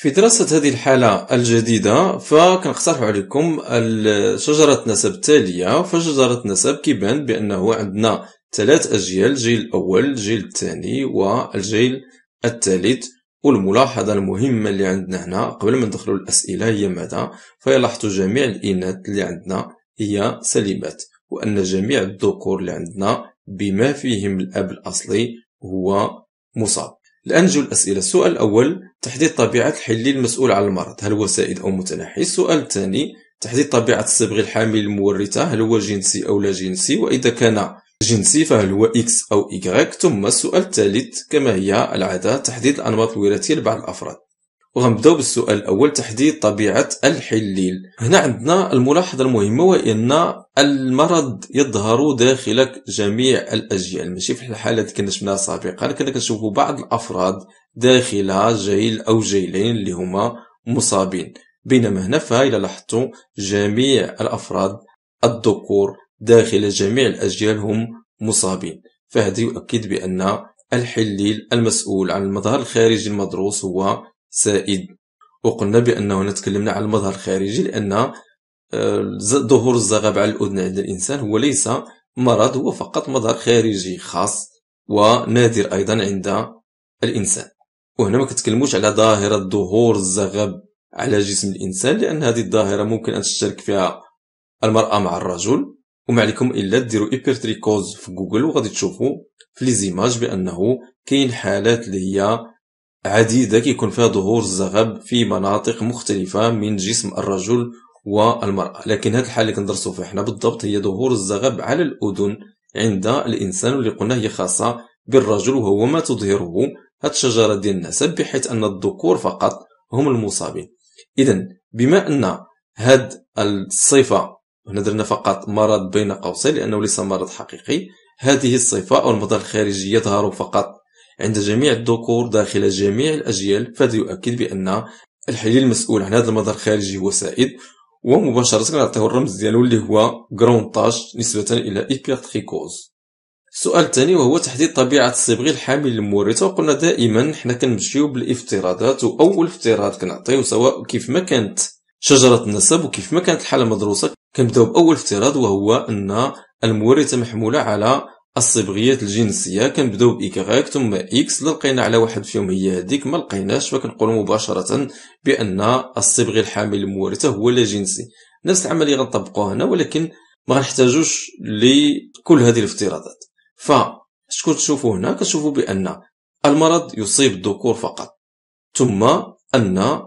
في دراسة هذه الحالة الجديدة فكنقترح عليكم شجرة نسب التالية فشجرة نسب كيبان بأنه عندنا ثلاث أجيال الجيل الأول الجيل الثاني والجيل الثالث والملاحظة المهمة اللي عندنا هنا قبل ما ندخلوا الأسئلة هي ماذا؟ فيلاحظوا جميع الإناث اللي عندنا هي سليمات وأن جميع الذكور اللي عندنا بما فيهم الأب الأصلي هو مصاب الأنجو الأسئلة السؤال الأول تحديد طبيعة الحلي المسؤول عن المرض هل هو سائد أو متنحي السؤال الثاني تحديد طبيعة الصبغ الحامل المورثة هل هو جنسي أو لا جنسي وإذا كان جنسي فهل هو إكس أو إيكغيك ثم السؤال الثالث كما هي العادة تحديد الأنماط الوراثية لبعض الأفراد وغنبداو بالسؤال الاول تحديد طبيعه الحليل هنا عندنا الملاحظه المهمه وهي ان المرض يظهر داخل جميع الاجيال ماشي في الحاله اللي كنا شفناها سابقا كنا كنشوفوا بعض الافراد داخلها جيل او جيلين اللي هما مصابين بينما هنا فهي لاحظتوا جميع الافراد الذكور داخل جميع الاجيال هم مصابين فهذا يؤكد بان الحليل المسؤول عن المظهر الخارجي المدروس هو سائد وقلنا بانه هنا تكلمنا على المظهر الخارجي لان آه، ظهور الزغب على الاذن عند الانسان هو ليس مرض هو فقط مظهر خارجي خاص ونادر ايضا عند الانسان وهنا ما كتكلموش على ظاهره ظهور الزغب على جسم الانسان لان هذه الظاهره ممكن ان تشترك فيها المراه مع الرجل وما عليكم الا ديروا ايبرتريكوز في جوجل وغادي تشوفوا في ليزيماج بانه كاين حالات اللي هي عديدة كيكون فيها ظهور الزغب في مناطق مختلفة من جسم الرجل والمرأة لكن هاد الحالة اللي كندرسو فيها حنا بالضبط هي ظهور الزغب على الأذن عند الإنسان واللي قلنا هي خاصة بالرجل وهو ما تظهره هاد الشجرة ديال النسب بحيث أن الذكور فقط هم المصابين إذا بما أن هاد الصفة هنا درنا فقط مرض بين قوسين لأنه ليس مرض حقيقي هذه الصفة أو المظهر الخارجي يظهر فقط عند جميع الذكور داخل جميع الأجيال فهذا يؤكد بأن الحليل المسؤول عن هذا المظهر الخارجي هو سائد ومباشرة نعطيه الرمز ديالو اللي هو جرونطاج نسبة إلى إيبيرتريكوز السؤال الثاني وهو تحديد طبيعة الصبغي الحامل للمورثة وقلنا دائما حنا كنمشيو بالافتراضات وأول افتراض كنعطيو سواء كيف ما كانت شجرة النسب وكيف ما كانت الحالة مدروسة كنبداو بأول افتراض وهو أن المورثة محمولة على الصبغيات الجنسيه كنبداو بايكغاك ثم اكس لقينا على واحد فيهم هي هذيك ما لقيناش فكنقولوا مباشره بان الصبغي الحامل المورثه هو لا جنسي نفس العمليه غنطبقوها هنا ولكن ما غنحتاجوش لكل هذه الافتراضات ف شكون تشوفوا هنا كتشوفوا بان المرض يصيب الذكور فقط ثم ان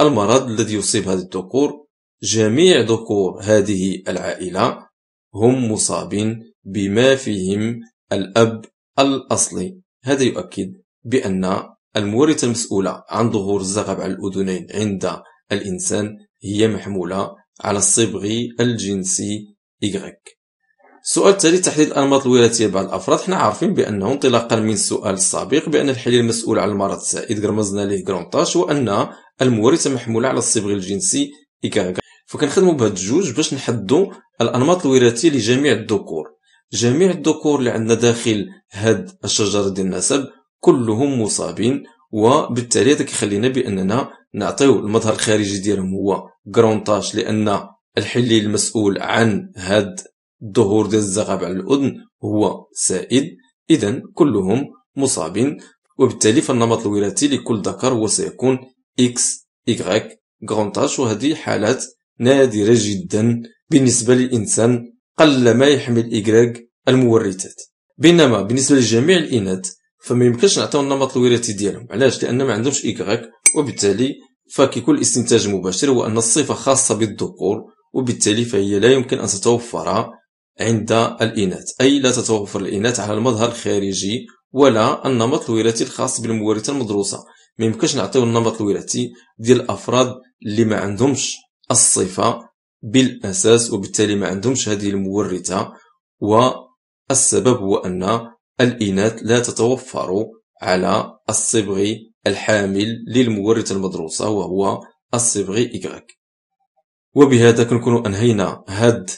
المرض الذي يصيب هذه الذكور جميع ذكور هذه العائله هم مصابين بما فيهم الأب الأصلي هذا يؤكد بأن المورثة المسؤولة عن ظهور الزغب على الأذنين عند الإنسان هي محمولة على الصبغ الجنسي Y السؤال التالي تحديد الانماط الوراثيه لبعض الافراد حنا عارفين بانه انطلاقا من السؤال السابق بان الحليل المسؤول على المرض السائد رمزنا ليه كرونطاش وان المورثه محموله على الصبغ الجنسي Y فكنخدموا بهاد الجوج باش نحدو الانماط الوراثيه لجميع الذكور جميع الذكور اللي عندنا داخل هاد الشجرة ديال النسب كلهم مصابين وبالتالي هذا كيخلينا باننا نعطيو المظهر الخارجي ديالهم هو كرونطاج لان الحلي المسؤول عن هاد الظهور ديال الزغب على الاذن هو سائد اذا كلهم مصابين وبالتالي فالنمط الوراثي لكل ذكر هو سيكون اكس y غرونطاج وهذه حالات نادرة جدا بالنسبة للإنسان قل ما يحمل إيكغيك المورثات بينما بالنسبة لجميع الإناث فما يمكنش نعطيو النمط الوراثي ديالهم علاش لأن ما عندهمش إيكغيك وبالتالي فكيكون الاستنتاج المباشر هو أن الصفة خاصة بالذكور وبالتالي فهي لا يمكن أن تتوفر عند الإناث أي لا تتوفر الإناث على المظهر الخارجي ولا النمط الوراثي الخاص بالمورثة المدروسة ما يمكنش نعطيو النمط الوراثي ديال الأفراد اللي ما عندهمش الصفة بالأساس وبالتالي ما عندهمش هذه المورثة والسبب هو أن الإناث لا تتوفر على الصبغ الحامل للمورثة المدروسة وهو الصبغ Y وبهذا كنكون أنهينا هاد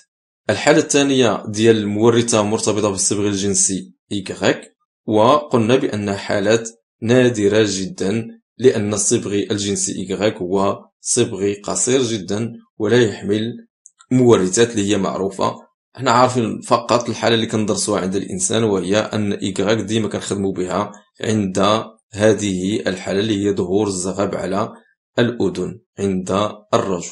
الحالة الثانية ديال المورثة مرتبطة بالصبغ الجنسي Y وقلنا بأن حالات نادرة جدا لأن الصبغ الجنسي Y هو صبغ قصير جدا ولا يحمل مورثات اللي هي معروفه احنا عارفين فقط الحاله اللي كندرسوها عند الانسان وهي ان ايكغاك ديما كنخدموا بها عند هذه الحاله اللي هي ظهور الزغب على الاذن عند الرجل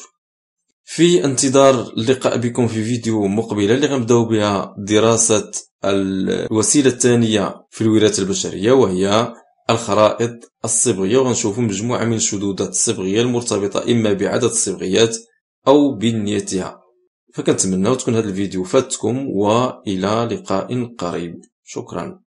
في انتظار اللقاء بكم في فيديو مقبله اللي غنبداو بها دراسه الوسيله الثانيه في الوراثه البشريه وهي الخرائط الصبغيه وغنشوفوا مجموعه من الشذوذات الصبغيه المرتبطه اما بعدد الصبغيات أو بنيتها فكنتمنى تكون هذا الفيديو فاتكم وإلى لقاء قريب شكرا